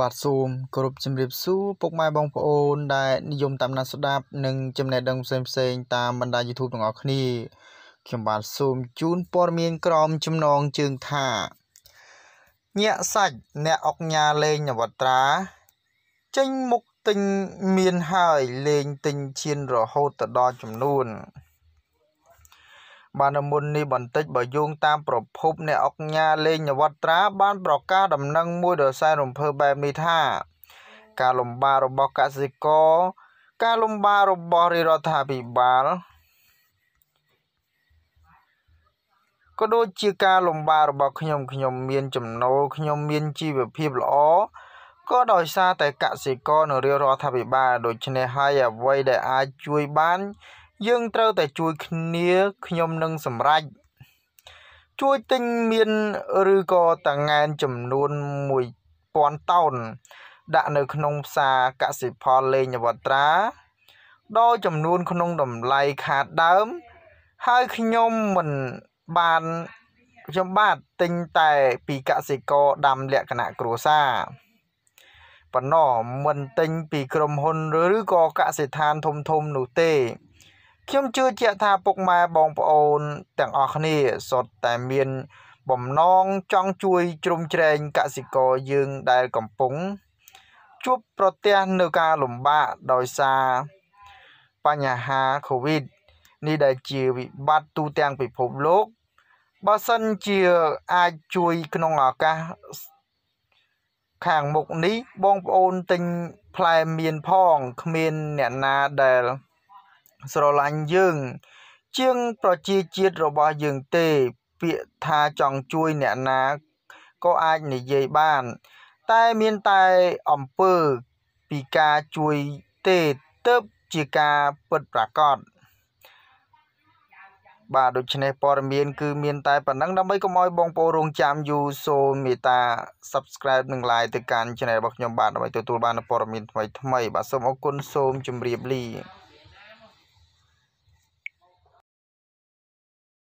បាទសូមគោរពជំរាបសួរពុកម៉ែបងប្អូនដែលនិយមតាមដានស្ដាប់និងចំណេះដឹងផ្សេងផ្សេងតាមបណ្ដា YouTube ទាំងអស់គ្នាខ្ញុំបាទសូមជូនព័ត៌មានក្រមចំណងជើងថាញាក់សាច់អ្នកអុកញ៉ាលេងនវត្រា ចេញមុខទិញមានហើយលេងទិញឈានរហូតទៅដល់ចំនួនបាននៅមុននេះបន្តិចបើយោងតាមប្រភពអ្នកអង្គញាលេងនវត្រា បានប្រកាសដំណឹងមួយដ៏សែនរំភើបបែបនេះថា ការលំបាករបស់កសិករការលំបាករបស់រាជរដ្ឋាភិបាលក៏ដូចជាការលំបាករបស់ខ្ញុំ ខ្ញុំ មាន ចំណូលខ្ញុំមានជីវភាពល្អក៏ដោយសារតែកសិករនៅរាជរដ្ឋាភិបាលដូច្នេះហើយអ្វីដែលអាចជួយបានយើងត្រូវតែជួយគ្នាខ្ញុំនឹងសម្រេចជួយទិញមានឬក៏តាងែនចំនួន1000តោន ដាក់នៅ ក្នុងផ្សារកសិផលលេងវត្រាដោយចំនួនក្នុងតម្លៃខាតដើម ហើយខ្ញុំមិនបានខ្ញុំបាទទិញតែពីកសិករដាំលក្ខណៈគ្រួសារប៉ុណ្ណោះមិនទិញពីក្រុមហ៊ុនឬក៏កសិដ្ឋានធំធំនោះទេខ្ញុំជឿជាក់ថាពុកម៉ែបងប្អូនទាំងអស់គ្នាសុទ្ធតែមានបំណងចង់ជួយជ្រោមជ្រែងកសិករយើងដែលកំពុង ជួបប្រទះនៅការលំបាកដោយសារបញ្ហា COVID នេះដែលជាវិបត្តិទូទាំងពិភពលោកបើសិនជាអាចជួយក្នុងឱកាសខាងមុខនេះបងប្អូនទិញផ្លែមៀនផងគ្មានអ្នកណាដែលស្រឡាញ់យើងជាងប្រជាជាតិរបស់យើងទេ ពាក្យថាចង់ជួយអ្នកណាក៏អាចនិយាយបាន តែមានតែអំពើពីការជួយទេ ទៅជាការពិតប្រាកដបាទដូច្នេះព័ត៌មានគឺមានតែប៉ុណ្ណឹងដើម្បីកុំឲ្យបងប្អូនរងចាំយូសូមមេត្តា Subscribe និង Like ទៅកាន់ Channel របស់ខ្ញុំបាទដើម្បីទទួលបានព័ត៌មានថ្មីៗបាទសូមអរគុណសូមជម្រាបលា